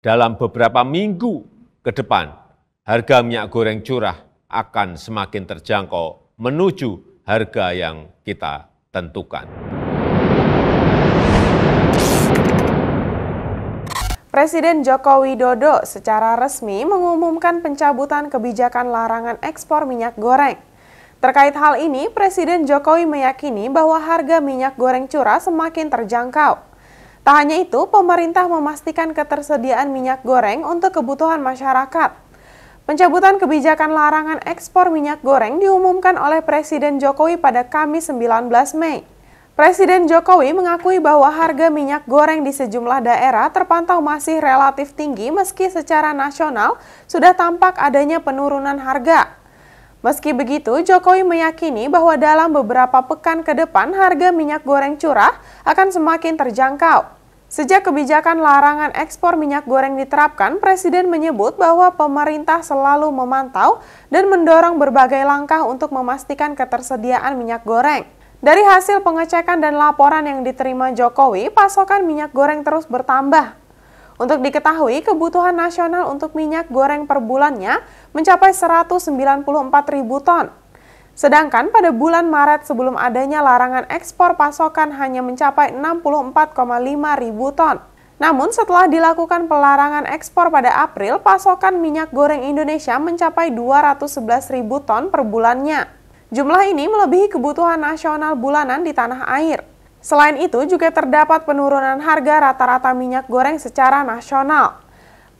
dalam beberapa minggu ke depan, harga minyak goreng curah akan semakin terjangkau menuju harga yang kita tentukan. Presiden Joko Widodo secara resmi mengumumkan pencabutan kebijakan larangan ekspor minyak goreng. Terkait hal ini, Presiden Jokowi meyakini bahwa harga minyak goreng curah semakin terjangkau. Tak hanya itu, pemerintah memastikan ketersediaan minyak goreng untuk kebutuhan masyarakat. Pencabutan kebijakan larangan ekspor minyak goreng diumumkan oleh Presiden Jokowi pada Kamis 19 Mei. Presiden Jokowi mengakui bahwa harga minyak goreng di sejumlah daerah terpantau masih relatif tinggi meski secara nasional sudah tampak adanya penurunan harga. Meski begitu, Jokowi meyakini bahwa dalam beberapa pekan ke depan harga minyak goreng curah akan semakin terjangkau. Sejak kebijakan larangan ekspor minyak goreng diterapkan, Presiden menyebut bahwa pemerintah selalu memantau dan mendorong berbagai langkah untuk memastikan ketersediaan minyak goreng. Dari hasil pengecekan dan laporan yang diterima Jokowi, pasokan minyak goreng terus bertambah. Untuk diketahui, kebutuhan nasional untuk minyak goreng per bulannya mencapai 194 ribu ton. Sedangkan pada bulan Maret sebelum adanya larangan ekspor pasokan hanya mencapai 64,5 ribu ton. Namun setelah dilakukan pelarangan ekspor pada April, pasokan minyak goreng Indonesia mencapai 211 ribu ton per bulannya. Jumlah ini melebihi kebutuhan nasional bulanan di tanah air. Selain itu juga terdapat penurunan harga rata-rata minyak goreng secara nasional.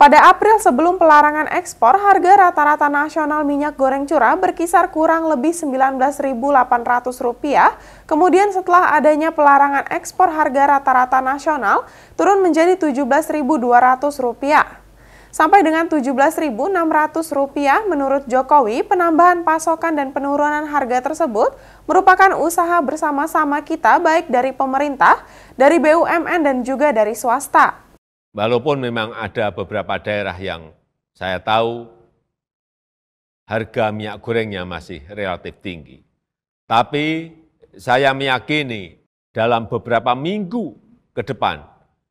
Pada April sebelum pelarangan ekspor, harga rata-rata nasional minyak goreng curah berkisar kurang lebih Rp19.800. Kemudian setelah adanya pelarangan ekspor harga rata-rata nasional turun menjadi Rp17.200. Sampai dengan Rp17.600 menurut Jokowi, penambahan pasokan dan penurunan harga tersebut merupakan usaha bersama-sama kita baik dari pemerintah, dari BUMN dan juga dari swasta. Walaupun memang ada beberapa daerah yang saya tahu harga minyak gorengnya masih relatif tinggi. Tapi saya meyakini dalam beberapa minggu ke depan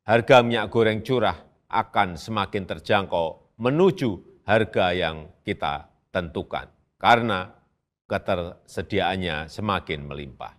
harga minyak goreng curah akan semakin terjangkau menuju harga yang kita tentukan karena ketersediaannya semakin melimpah.